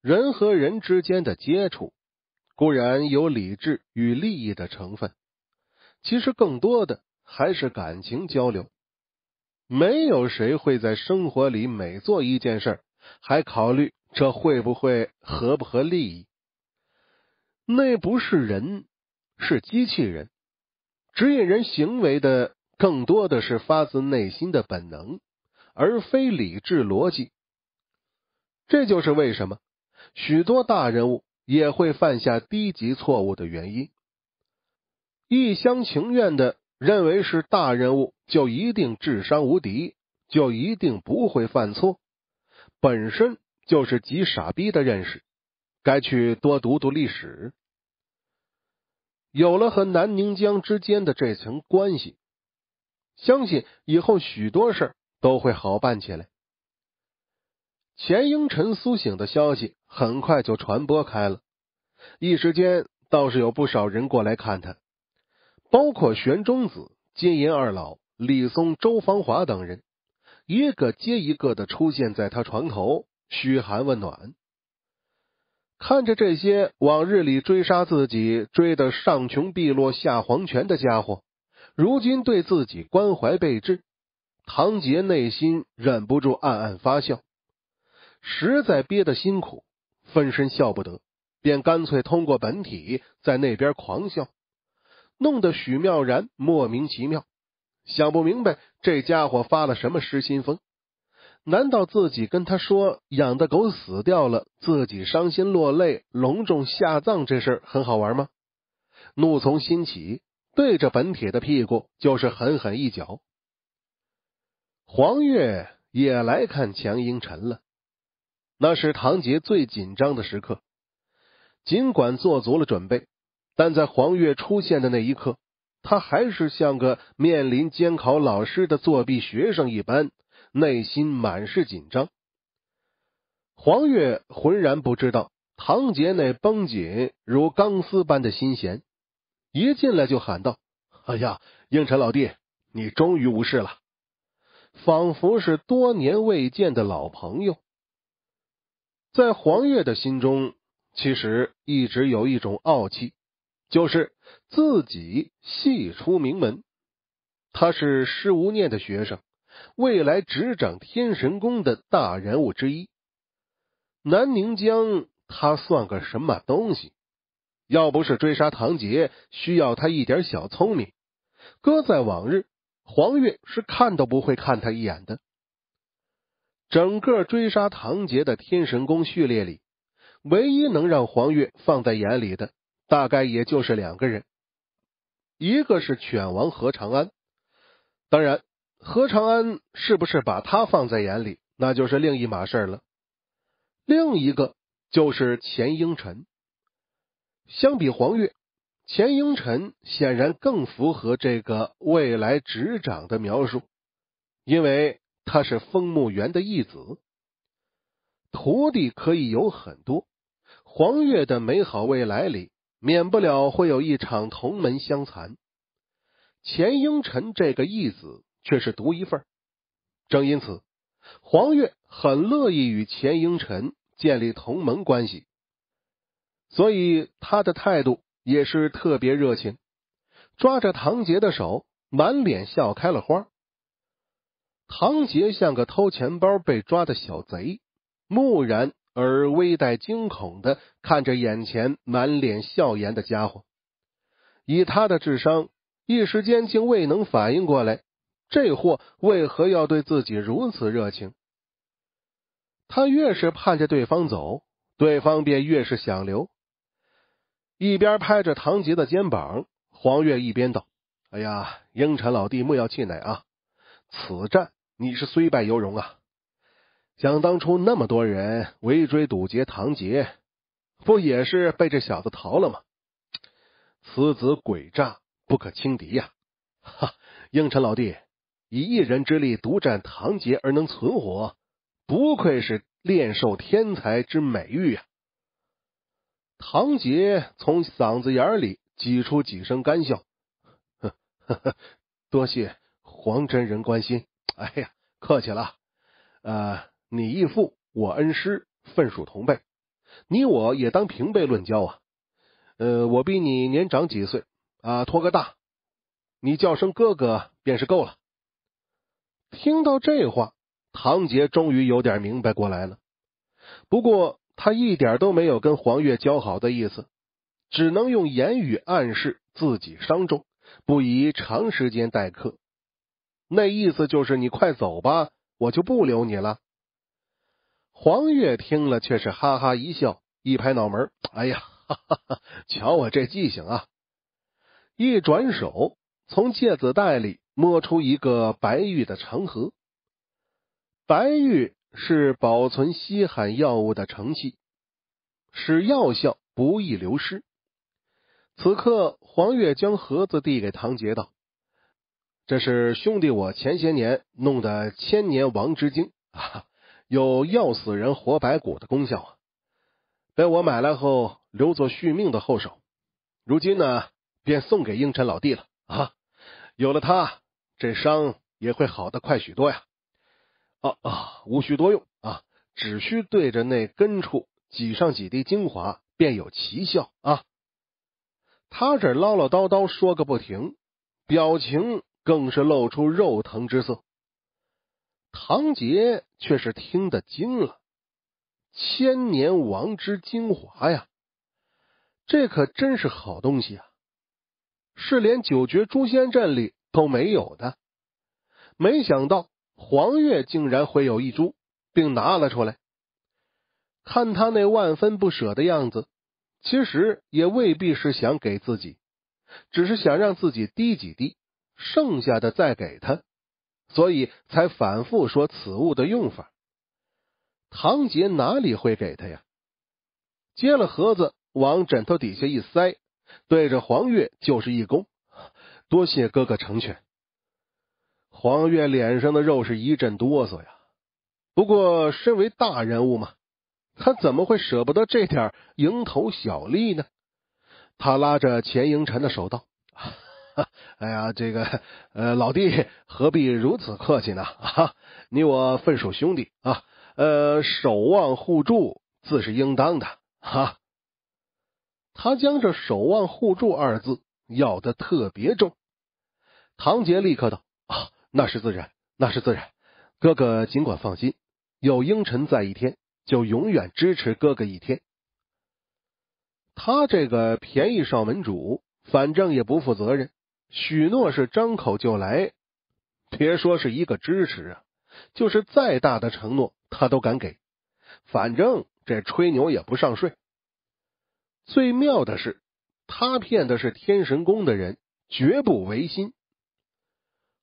人和人之间的接触固然有理智与利益的成分，其实更多的还是感情交流。没有谁会在生活里每做一件事，还考虑这会不会合不合利益。那不是人，是机器人。指引人行为的更多的是发自内心的本能，而非理智逻辑。这就是为什么。许多大人物也会犯下低级错误的原因，一厢情愿的认为是大人物就一定智商无敌，就一定不会犯错，本身就是极傻逼的认识。该去多读读历史。有了和南宁江之间的这层关系，相信以后许多事都会好办起来。钱英臣苏醒的消息很快就传播开了，一时间倒是有不少人过来看他，包括玄中子、金银二老、李松、周芳华等人，一个接一个的出现在他床头嘘寒问暖。看着这些往日里追杀自己、追的上穷碧落下黄泉的家伙，如今对自己关怀备至，唐杰内心忍不住暗暗发笑。实在憋得辛苦，分身笑不得，便干脆通过本体在那边狂笑，弄得许妙然莫名其妙，想不明白这家伙发了什么失心疯。难道自己跟他说养的狗死掉了，自己伤心落泪，隆重下葬这事很好玩吗？怒从心起，对着本体的屁股就是狠狠一脚。黄月也来看强英晨了。那是唐杰最紧张的时刻，尽管做足了准备，但在黄月出现的那一刻，他还是像个面临监考老师的作弊学生一般，内心满是紧张。黄月浑然不知道唐杰那绷紧如钢丝般的心弦，一进来就喊道：“哎呀，应辰老弟，你终于无事了！”仿佛是多年未见的老朋友。在黄月的心中，其实一直有一种傲气，就是自己系出名门。他是施无念的学生，未来执掌天神宫的大人物之一。南宁江，他算个什么东西？要不是追杀唐杰需要他一点小聪明，搁在往日，黄月是看都不会看他一眼的。整个追杀唐杰的天神宫序列里，唯一能让黄月放在眼里的，大概也就是两个人，一个是犬王何长安，当然何长安是不是把他放在眼里，那就是另一码事了。另一个就是钱英臣，相比黄月，钱英臣显然更符合这个未来执掌的描述，因为。他是枫木园的义子，徒弟可以有很多。黄月的美好未来里，免不了会有一场同门相残。钱英臣这个义子却是独一份正因此，黄月很乐意与钱英臣建立同门关系，所以他的态度也是特别热情，抓着唐杰的手，满脸笑开了花。唐杰像个偷钱包被抓的小贼，木然而微带惊恐的看着眼前满脸笑颜的家伙。以他的智商，一时间竟未能反应过来，这货为何要对自己如此热情？他越是盼着对方走，对方便越是想留。一边拍着唐杰的肩膀，黄月一边道：“哎呀，英臣老弟，莫要气馁啊！此战……”你是虽败犹荣啊！想当初那么多人围追堵截，唐杰不也是被这小子逃了吗？此子诡诈，不可轻敌呀！哈，应辰老弟，以一人之力独占唐杰而能存活，不愧是练兽天才之美誉啊！唐杰从嗓子眼里挤出几声干笑，呵呵呵，多谢黄真人关心。哎呀，客气了。你义父，我恩师，份属同辈，你我也当平辈论交啊。呃，我比你年长几岁啊，托个大，你叫声哥哥便是够了。听到这话，唐杰终于有点明白过来了。不过他一点都没有跟黄月交好的意思，只能用言语暗示自己伤重，不宜长时间待客。那意思就是你快走吧，我就不留你了。黄月听了却是哈哈一笑，一拍脑门：“哎呀，哈哈哈！瞧我这记性啊！”一转手从戒子袋里摸出一个白玉的成盒，白玉是保存稀罕药物的成器，使药效不易流失。此刻，黄月将盒子递给唐杰，道。这是兄弟我前些年弄的千年王之精，有药死人活白骨的功效啊！被我买来后留作续命的后手，如今呢，便送给英臣老弟了啊！有了它，这伤也会好的快许多呀！啊啊，无需多用啊，只需对着那根处挤上几滴精华，便有奇效啊！他这唠唠叨叨说个不停，表情。更是露出肉疼之色，唐杰却是听得惊了：“千年王之精华呀，这可真是好东西啊！是连九绝诛仙阵里都没有的。没想到黄月竟然会有一株，并拿了出来。看他那万分不舍的样子，其实也未必是想给自己，只是想让自己滴几滴。”剩下的再给他，所以才反复说此物的用法。唐杰哪里会给他呀？接了盒子，往枕头底下一塞，对着黄月就是一躬：“多谢哥哥成全。”黄月脸上的肉是一阵哆嗦呀。不过身为大人物嘛，他怎么会舍不得这点蝇头小利呢？他拉着钱英臣的手道。哎呀，这个老弟何必如此客气呢？你我份属兄弟啊，呃，守望互助自是应当的。哈，他将这“守望互助”二字要的特别重。唐杰立刻道：“啊，那是自然，那是自然，哥哥尽管放心，有英臣在一天，就永远支持哥哥一天。”他这个便宜少门主，反正也不负责任。许诺是张口就来，别说是一个支持啊，就是再大的承诺他都敢给，反正这吹牛也不上税。最妙的是，他骗的是天神宫的人，绝不违心。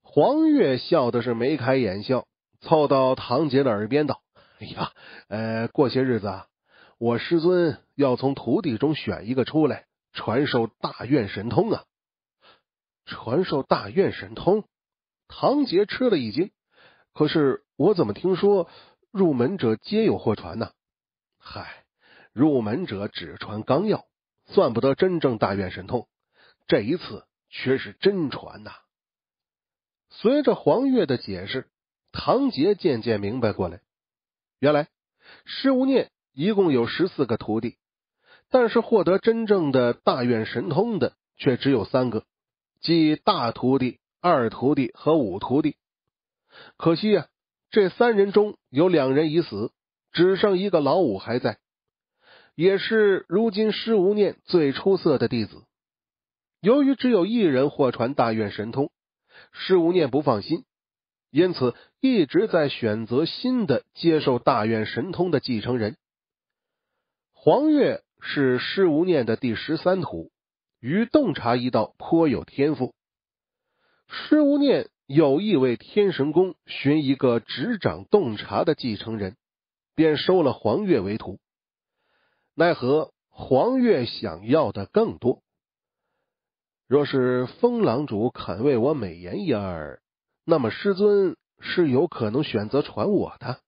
黄月笑的是眉开眼笑，凑到唐杰的耳边道：“哎呀，呃，过些日子啊，我师尊要从徒弟中选一个出来传授大院神通啊！”传授大院神通，唐杰吃了一惊。可是我怎么听说入门者皆有货传呢？嗨，入门者只传纲要，算不得真正大院神通。这一次却是真传呐！随着黄月的解释，唐杰渐渐明白过来，原来施无念一共有十四个徒弟，但是获得真正的大院神通的却只有三个。即大徒弟、二徒弟和五徒弟。可惜呀，这三人中有两人已死，只剩一个老五还在，也是如今施无念最出色的弟子。由于只有一人获传大愿神通，施无念不放心，因此一直在选择新的接受大愿神通的继承人。黄月是施无念的第十三徒。于洞察一道颇有天赋，施无念有意为天神宫寻一个执掌洞察的继承人，便收了黄月为徒。奈何黄月想要的更多。若是风狼主肯为我美言一二，那么师尊是有可能选择传我的。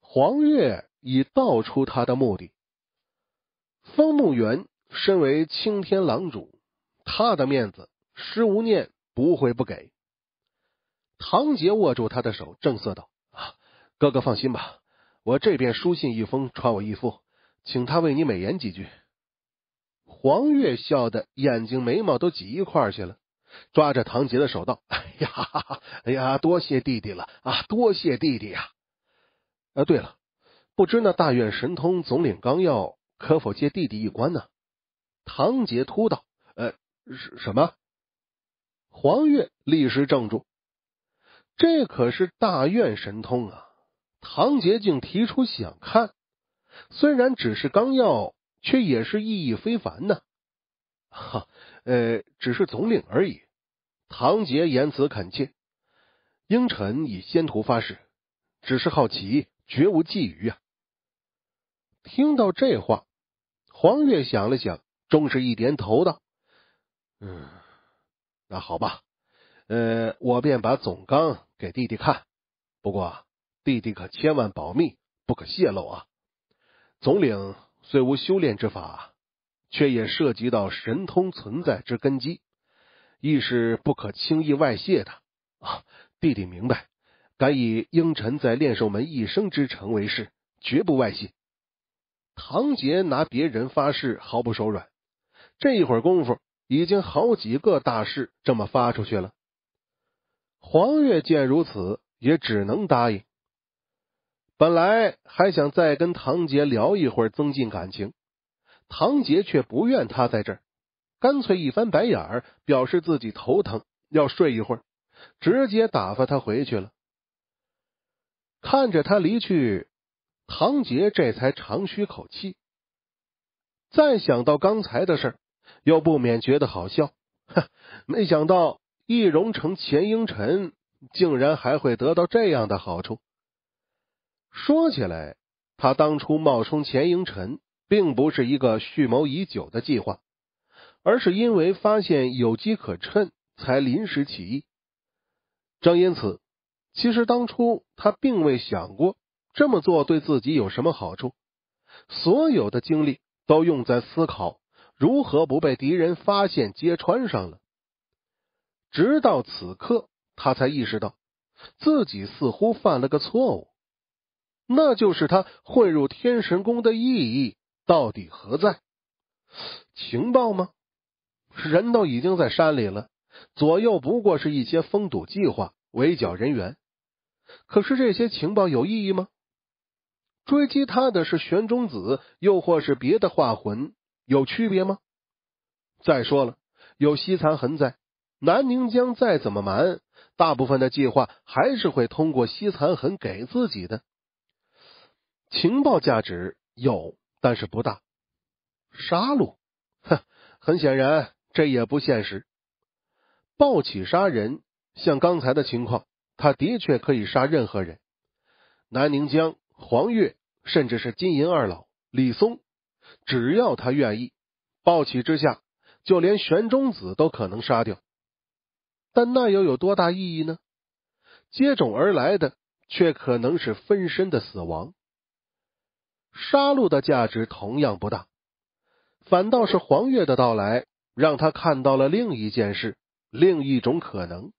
黄月已道出他的目的，风木园身为青天狼主，他的面子施无念不会不给。唐杰握住他的手，正色道：“啊，哥哥放心吧，我这边书信一封传我义父，请他为你美言几句。”黄月笑的眼睛眉毛都挤一块去了，抓着唐杰的手道：“哎呀，哎呀，多谢弟弟了啊，多谢弟弟啊！对了，不知那大院神通总领纲要可否借弟弟一观呢？”唐杰突道：“呃，什什么？”黄月立时怔住。这可是大院神通啊！唐杰竟提出想看，虽然只是纲要，却也是意义非凡呢。哈，呃，只是总领而已。唐杰言辞恳切，英臣以仙徒发誓，只是好奇，绝无觊觎啊。听到这话，黄月想了想。终是一点，头道：“嗯，那好吧，呃，我便把总纲给弟弟看。不过弟弟可千万保密，不可泄露啊！总领虽无修炼之法，却也涉及到神通存在之根基，亦是不可轻易外泄的。啊。弟弟明白，敢以英臣在炼兽门一生之诚为誓，绝不外泄。”唐杰拿别人发誓毫不手软。这一会儿功夫，已经好几个大事这么发出去了。黄月见如此，也只能答应。本来还想再跟唐杰聊一会儿，增进感情，唐杰却不愿他在这儿，干脆一翻白眼，表示自己头疼，要睡一会儿，直接打发他回去了。看着他离去，唐杰这才长吁口气，再想到刚才的事。又不免觉得好笑，哼，没想到易容成钱英臣，竟然还会得到这样的好处。说起来，他当初冒充钱英臣，并不是一个蓄谋已久的计划，而是因为发现有机可趁才临时起意。正因此，其实当初他并未想过这么做对自己有什么好处，所有的精力都用在思考。如何不被敌人发现揭穿上了？直到此刻，他才意识到自己似乎犯了个错误，那就是他混入天神宫的意义到底何在？情报吗？人都已经在山里了，左右不过是一些封堵计划、围剿人员，可是这些情报有意义吗？追击他的是玄中子，又或是别的化魂？有区别吗？再说了，有西残痕在，南宁江再怎么瞒，大部分的计划还是会通过西残痕给自己的情报，价值有，但是不大。杀戮，哼，很显然这也不现实。暴起杀人，像刚才的情况，他的确可以杀任何人。南宁江、黄月，甚至是金银二老、李松。只要他愿意，暴起之下，就连玄中子都可能杀掉。但那又有多大意义呢？接踵而来的，却可能是分身的死亡。杀戮的价值同样不大，反倒是黄月的到来，让他看到了另一件事，另一种可能。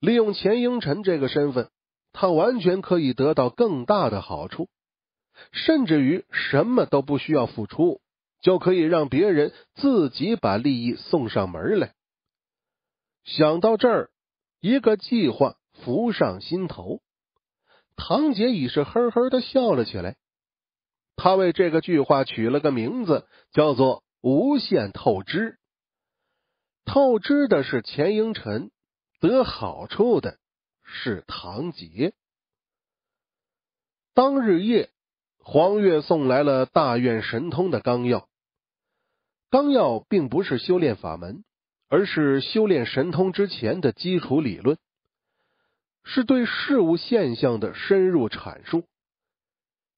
利用钱英臣这个身份，他完全可以得到更大的好处。甚至于什么都不需要付出，就可以让别人自己把利益送上门来。想到这儿，一个计划浮上心头。唐杰已是呵呵的笑了起来。他为这个计划取了个名字，叫做“无限透支”。透支的是钱英臣，得好处的是唐杰。当日夜。黄月送来了大愿神通的纲要，纲要并不是修炼法门，而是修炼神通之前的基础理论，是对事物现象的深入阐述。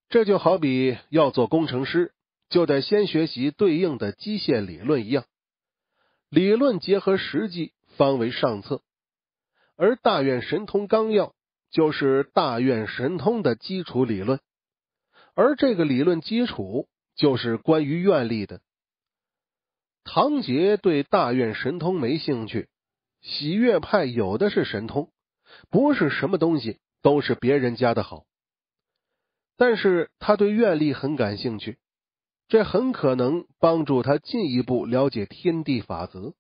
这就好比要做工程师，就得先学习对应的机械理论一样，理论结合实际方为上策。而大愿神通纲要就是大愿神通的基础理论。而这个理论基础就是关于愿力的。唐杰对大愿神通没兴趣，喜悦派有的是神通，不是什么东西都是别人家的好。但是他对愿力很感兴趣，这很可能帮助他进一步了解天地法则。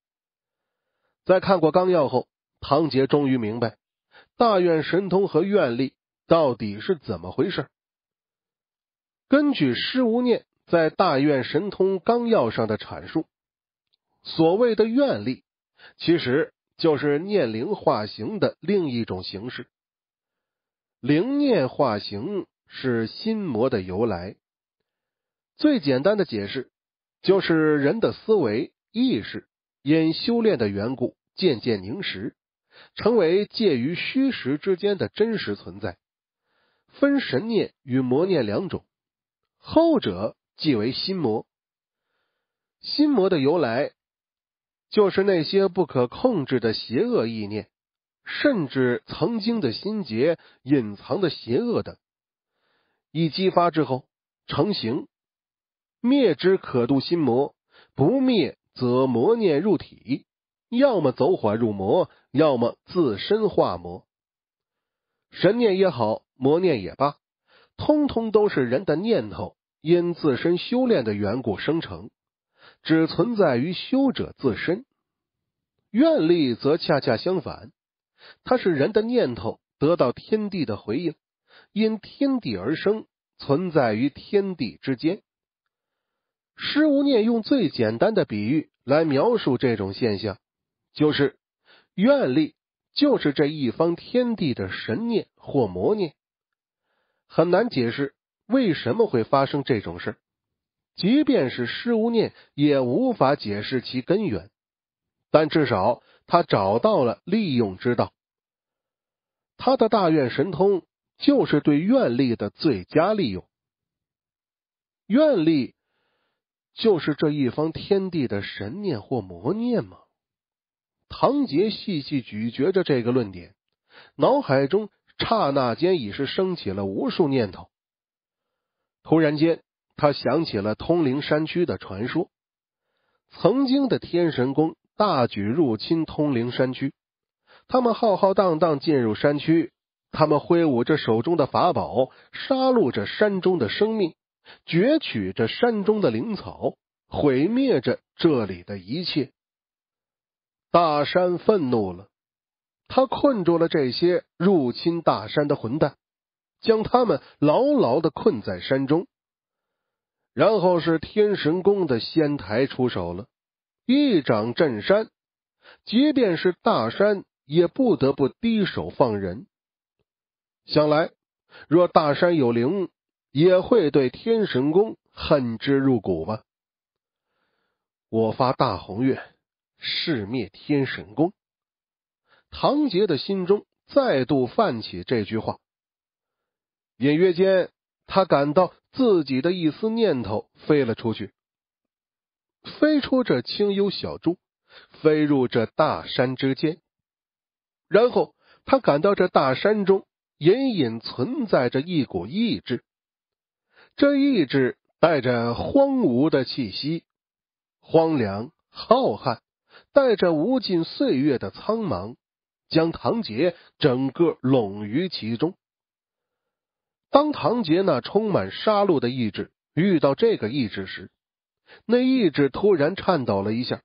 在看过纲要后，唐杰终于明白大愿神通和愿力到底是怎么回事。根据施无念在《大愿神通纲要》上的阐述，所谓的愿力，其实就是念灵化形的另一种形式。灵念化形是心魔的由来。最简单的解释就是，人的思维意识因修炼的缘故渐渐凝实，成为介于虚实之间的真实存在，分神念与魔念两种。后者即为心魔，心魔的由来就是那些不可控制的邪恶意念，甚至曾经的心结隐藏的邪恶等，一激发之后成型，灭之可度心魔，不灭则魔念入体，要么走火入魔，要么自身化魔，神念也好，魔念也罢，通通都是人的念头。因自身修炼的缘故生成，只存在于修者自身；愿力则恰恰相反，它是人的念头得到天地的回应，因天地而生，存在于天地之间。施无念用最简单的比喻来描述这种现象，就是愿力就是这一方天地的神念或魔念，很难解释。为什么会发生这种事？即便是施无念也无法解释其根源，但至少他找到了利用之道。他的大愿神通就是对愿力的最佳利用。愿力就是这一方天地的神念或魔念吗？唐杰细细咀嚼着这个论点，脑海中刹那间已是升起了无数念头。突然间，他想起了通灵山区的传说。曾经的天神宫大举入侵通灵山区，他们浩浩荡荡进入山区，他们挥舞着手中的法宝，杀戮着山中的生命，攫取着山中的灵草，毁灭着这里的一切。大山愤怒了，他困住了这些入侵大山的混蛋。将他们牢牢的困在山中，然后是天神宫的仙台出手了，一掌震山，即便是大山也不得不低手放人。想来，若大山有灵，也会对天神宫恨之入骨吧。我发大红愿，誓灭天神宫。唐杰的心中再度泛起这句话。隐约间，他感到自己的一丝念头飞了出去，飞出这清幽小筑，飞入这大山之间。然后，他感到这大山中隐隐存在着一股意志，这意志带着荒芜的气息，荒凉、浩瀚，带着无尽岁月的苍茫，将唐杰整个笼于其中。当唐杰那充满杀戮的意志遇到这个意志时，那意志突然颤抖了一下，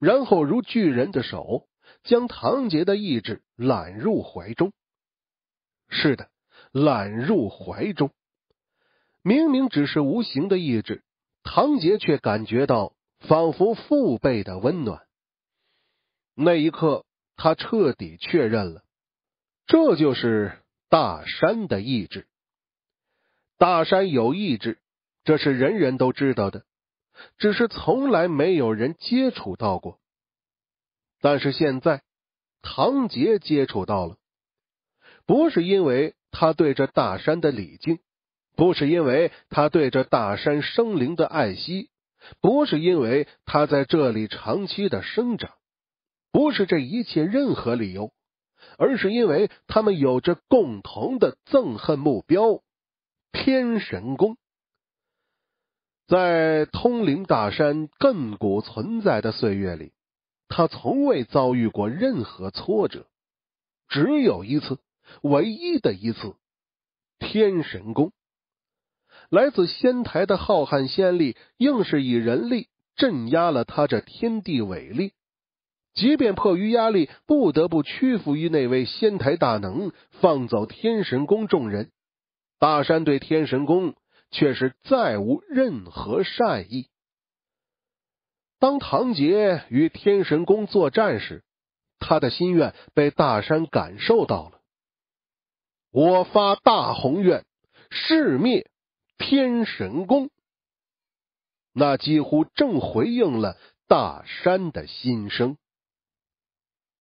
然后如巨人的手将唐杰的意志揽入怀中。是的，揽入怀中。明明只是无形的意志，唐杰却感觉到仿佛父辈的温暖。那一刻，他彻底确认了，这就是大山的意志。大山有意志，这是人人都知道的，只是从来没有人接触到过。但是现在，唐杰接触到了。不是因为他对着大山的礼敬，不是因为他对着大山生灵的爱惜，不是因为他在这里长期的生长，不是这一切任何理由，而是因为他们有着共同的憎恨目标。天神宫，在通灵大山亘古存在的岁月里，他从未遭遇过任何挫折。只有一次，唯一的一次，天神宫来自仙台的浩瀚仙力，硬是以人力镇压了他这天地伟力。即便迫于压力，不得不屈服于那位仙台大能，放走天神宫众人。大山对天神宫却是再无任何善意。当唐杰与天神宫作战时，他的心愿被大山感受到了。我发大宏愿，誓灭天神宫，那几乎正回应了大山的心声。